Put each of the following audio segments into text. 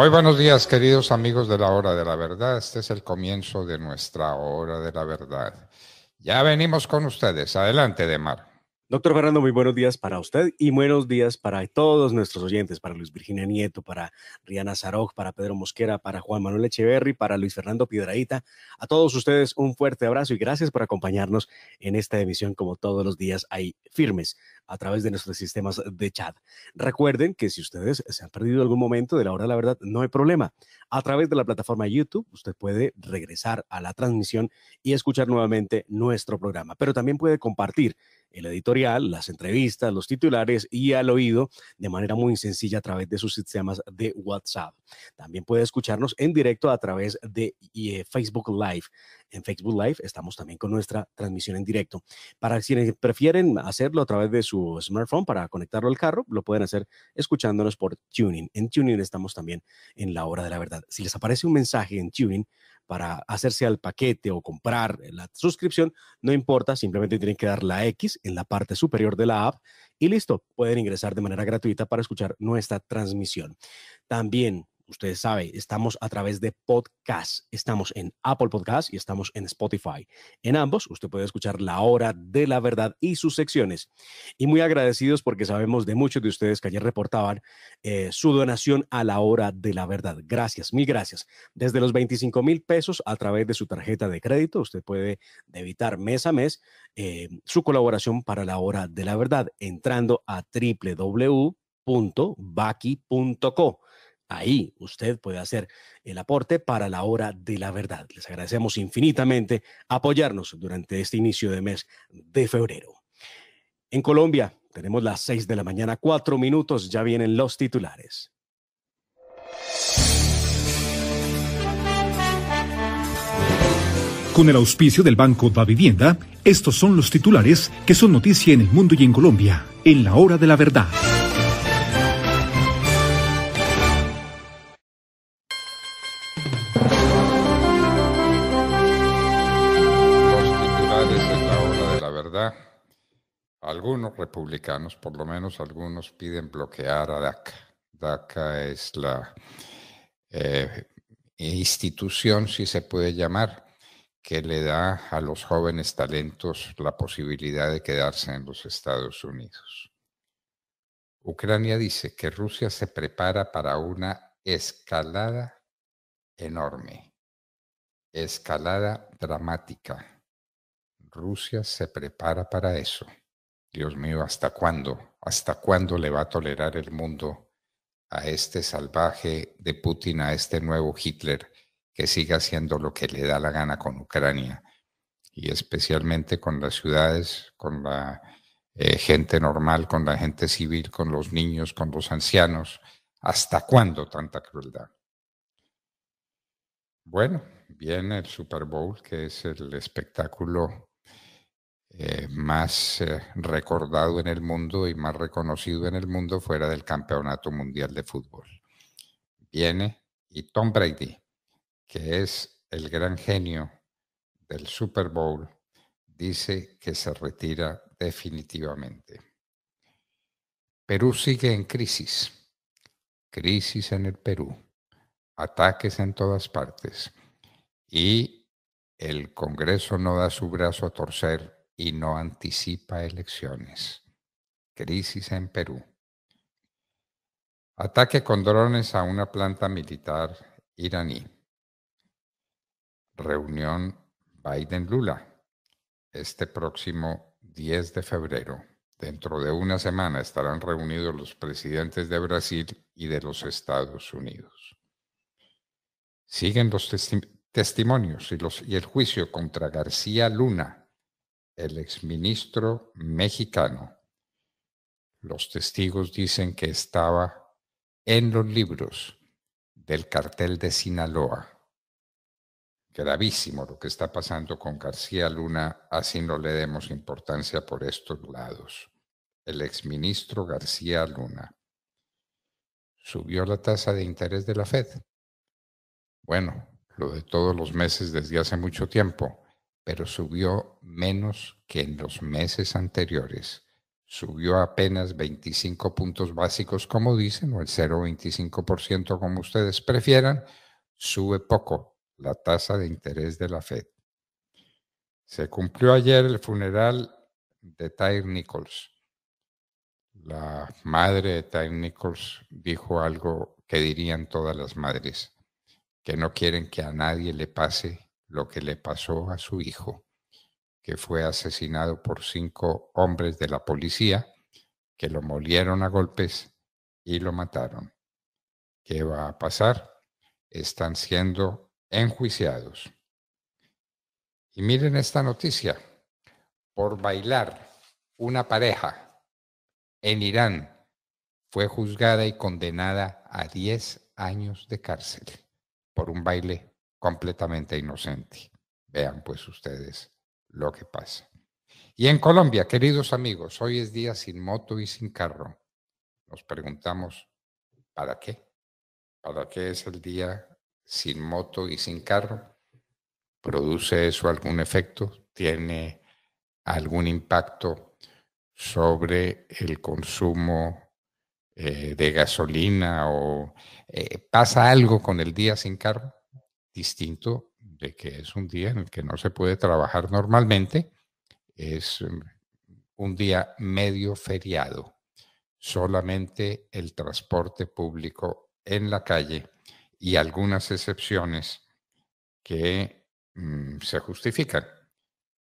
Muy buenos días, queridos amigos de la Hora de la Verdad. Este es el comienzo de nuestra Hora de la Verdad. Ya venimos con ustedes. Adelante, mar. Doctor Fernando, muy buenos días para usted y buenos días para todos nuestros oyentes, para Luis Virginia Nieto, para Riana Zarog, para Pedro Mosquera, para Juan Manuel Echeverry, para Luis Fernando Piedraíta. A todos ustedes un fuerte abrazo y gracias por acompañarnos en esta emisión como todos los días hay firmes a través de nuestros sistemas de chat. Recuerden que si ustedes se han perdido algún momento de la hora de la verdad, no hay problema. A través de la plataforma YouTube, usted puede regresar a la transmisión y escuchar nuevamente nuestro programa, pero también puede compartir el editorial, las entrevistas, los titulares y al oído de manera muy sencilla a través de sus sistemas de WhatsApp. También puede escucharnos en directo a través de eh, Facebook Live. En Facebook Live estamos también con nuestra transmisión en directo. Para quienes prefieren hacerlo a través de su smartphone para conectarlo al carro, lo pueden hacer escuchándonos por Tuning. En Tuning estamos también en la hora de la verdad. Si les aparece un mensaje en Tuning, para hacerse al paquete o comprar la suscripción, no importa, simplemente tienen que dar la X en la parte superior de la app y listo, pueden ingresar de manera gratuita para escuchar nuestra transmisión. También ustedes saben, estamos a través de podcast. Estamos en Apple Podcast y estamos en Spotify. En ambos, usted puede escuchar La Hora de la Verdad y sus secciones. Y muy agradecidos porque sabemos de muchos de ustedes que ayer reportaban eh, su donación a La Hora de la Verdad. Gracias, mil gracias. Desde los 25 mil pesos a través de su tarjeta de crédito, usted puede debitar mes a mes eh, su colaboración para La Hora de la Verdad entrando a www.baki.co Ahí usted puede hacer el aporte para la hora de la verdad. Les agradecemos infinitamente apoyarnos durante este inicio de mes de febrero. En Colombia tenemos las 6 de la mañana, 4 minutos, ya vienen los titulares. Con el auspicio del Banco Da Vivienda, estos son los titulares que son noticia en el mundo y en Colombia, en la hora de la verdad. algunos republicanos, por lo menos algunos, piden bloquear a DACA. DACA es la eh, institución, si se puede llamar, que le da a los jóvenes talentos la posibilidad de quedarse en los Estados Unidos. Ucrania dice que Rusia se prepara para una escalada enorme, escalada dramática. Rusia se prepara para eso. Dios mío, ¿hasta cuándo? ¿Hasta cuándo le va a tolerar el mundo a este salvaje de Putin, a este nuevo Hitler, que siga haciendo lo que le da la gana con Ucrania? Y especialmente con las ciudades, con la eh, gente normal, con la gente civil, con los niños, con los ancianos. ¿Hasta cuándo tanta crueldad? Bueno, viene el Super Bowl, que es el espectáculo eh, más eh, recordado en el mundo y más reconocido en el mundo fuera del Campeonato Mundial de Fútbol. Viene y Tom Brady, que es el gran genio del Super Bowl, dice que se retira definitivamente. Perú sigue en crisis, crisis en el Perú, ataques en todas partes y el Congreso no da su brazo a torcer y no anticipa elecciones. Crisis en Perú. Ataque con drones a una planta militar iraní. Reunión Biden-Lula este próximo 10 de febrero. Dentro de una semana estarán reunidos los presidentes de Brasil y de los Estados Unidos. Siguen los testimonios y, los, y el juicio contra García Luna, el exministro mexicano. Los testigos dicen que estaba en los libros del cartel de Sinaloa. Gravísimo lo que está pasando con García Luna, así no le demos importancia por estos lados. El exministro García Luna subió la tasa de interés de la Fed. Bueno, lo de todos los meses desde hace mucho tiempo pero subió menos que en los meses anteriores. Subió apenas 25 puntos básicos, como dicen, o el 0,25%, como ustedes prefieran. Sube poco la tasa de interés de la Fed. Se cumplió ayer el funeral de Tyre Nichols. La madre de Tyre Nichols dijo algo que dirían todas las madres, que no quieren que a nadie le pase lo que le pasó a su hijo, que fue asesinado por cinco hombres de la policía, que lo molieron a golpes y lo mataron. ¿Qué va a pasar? Están siendo enjuiciados. Y miren esta noticia. Por bailar, una pareja en Irán fue juzgada y condenada a 10 años de cárcel por un baile completamente inocente. Vean pues ustedes lo que pasa. Y en Colombia, queridos amigos, hoy es día sin moto y sin carro. Nos preguntamos, ¿para qué? ¿Para qué es el día sin moto y sin carro? ¿Produce eso algún efecto? ¿Tiene algún impacto sobre el consumo eh, de gasolina o eh, pasa algo con el día sin carro? distinto de que es un día en el que no se puede trabajar normalmente, es mm, un día medio feriado, solamente el transporte público en la calle y algunas excepciones que mm, se justifican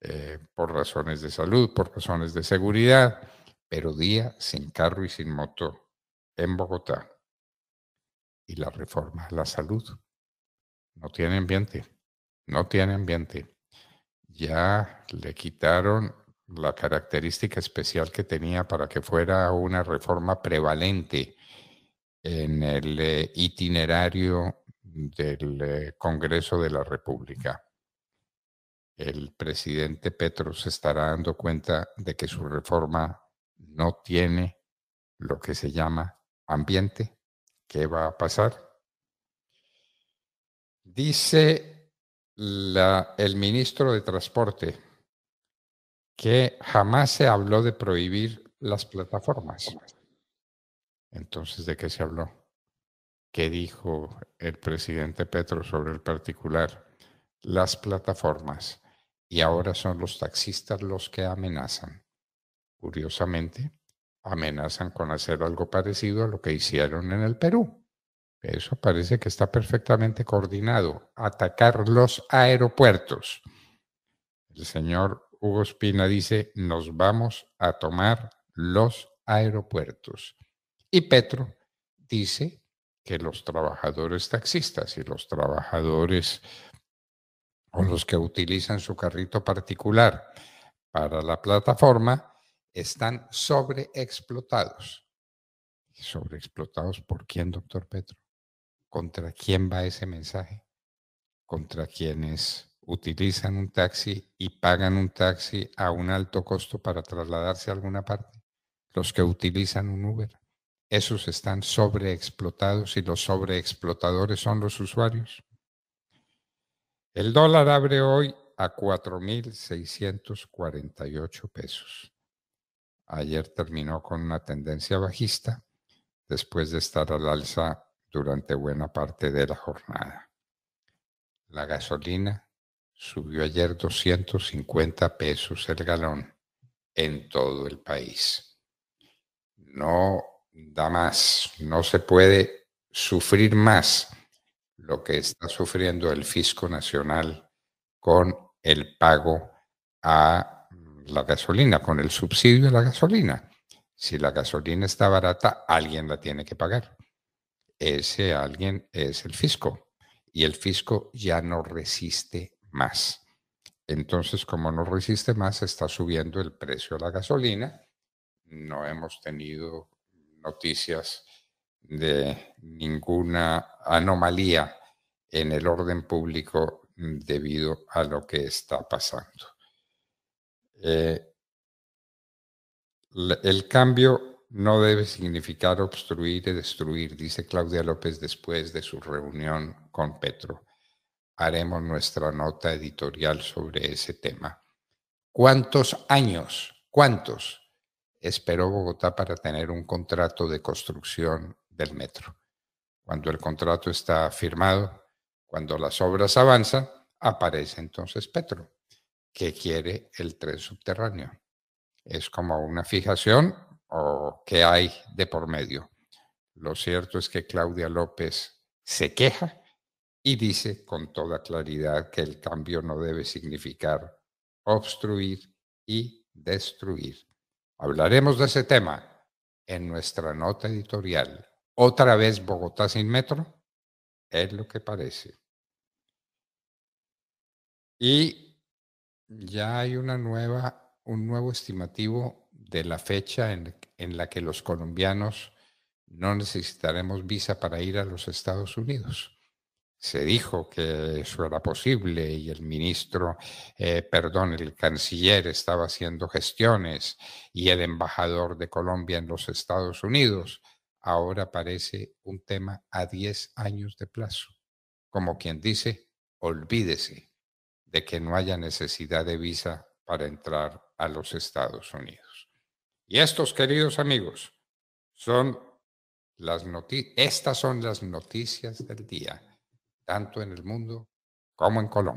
eh, por razones de salud, por razones de seguridad, pero día sin carro y sin moto en Bogotá y la reforma a la salud. No tiene ambiente. No tiene ambiente. Ya le quitaron la característica especial que tenía para que fuera una reforma prevalente en el eh, itinerario del eh, Congreso de la República. El presidente Petro se estará dando cuenta de que su reforma no tiene lo que se llama ambiente. ¿Qué va a pasar? Dice el ministro de Transporte que jamás se habló de prohibir las plataformas. Entonces, ¿de qué se habló? ¿Qué dijo el presidente Petro sobre el particular? Las plataformas. Y ahora son los taxistas los que amenazan. Curiosamente, amenazan con hacer algo parecido a lo que hicieron en el Perú. Eso parece que está perfectamente coordinado. Atacar los aeropuertos. El señor Hugo Espina dice, nos vamos a tomar los aeropuertos. Y Petro dice que los trabajadores taxistas y los trabajadores o los que utilizan su carrito particular para la plataforma están sobreexplotados. ¿Sobreexplotados por quién, doctor Petro? ¿Contra quién va ese mensaje? Contra quienes utilizan un taxi y pagan un taxi a un alto costo para trasladarse a alguna parte. Los que utilizan un Uber. Esos están sobreexplotados y los sobreexplotadores son los usuarios. El dólar abre hoy a 4.648 pesos. Ayer terminó con una tendencia bajista después de estar al alza durante buena parte de la jornada. La gasolina subió ayer 250 pesos el galón en todo el país. No da más, no se puede sufrir más lo que está sufriendo el fisco nacional con el pago a la gasolina, con el subsidio de la gasolina. Si la gasolina está barata, alguien la tiene que pagar ese alguien es el fisco y el fisco ya no resiste más. Entonces, como no resiste más, está subiendo el precio de la gasolina. No hemos tenido noticias de ninguna anomalía en el orden público debido a lo que está pasando. Eh, el cambio no debe significar obstruir y destruir, dice Claudia López después de su reunión con Petro. Haremos nuestra nota editorial sobre ese tema. ¿Cuántos años, cuántos esperó Bogotá para tener un contrato de construcción del metro? Cuando el contrato está firmado, cuando las obras avanzan, aparece entonces Petro, que quiere el tren subterráneo. Es como una fijación o qué hay de por medio. Lo cierto es que Claudia López se queja y dice con toda claridad que el cambio no debe significar obstruir y destruir. Hablaremos de ese tema en nuestra nota editorial. Otra vez Bogotá sin metro, es lo que parece. Y ya hay una nueva, un nuevo estimativo de la fecha en, la que los colombianos no necesitaremos visa para ir a los Estados Unidos se dijo que eso era posible y el ministro, eh, perdón, el canciller estaba haciendo gestiones y el embajador de Colombia en los Estados Unidos. Ahora parece un tema a 10 años de plazo. Como quien dice, olvídese de que no haya necesidad de visa para entrar a los Estados Unidos. Y estos, queridos amigos, son las noticias, estas son las noticias del día, tanto en el mundo como en Colombia.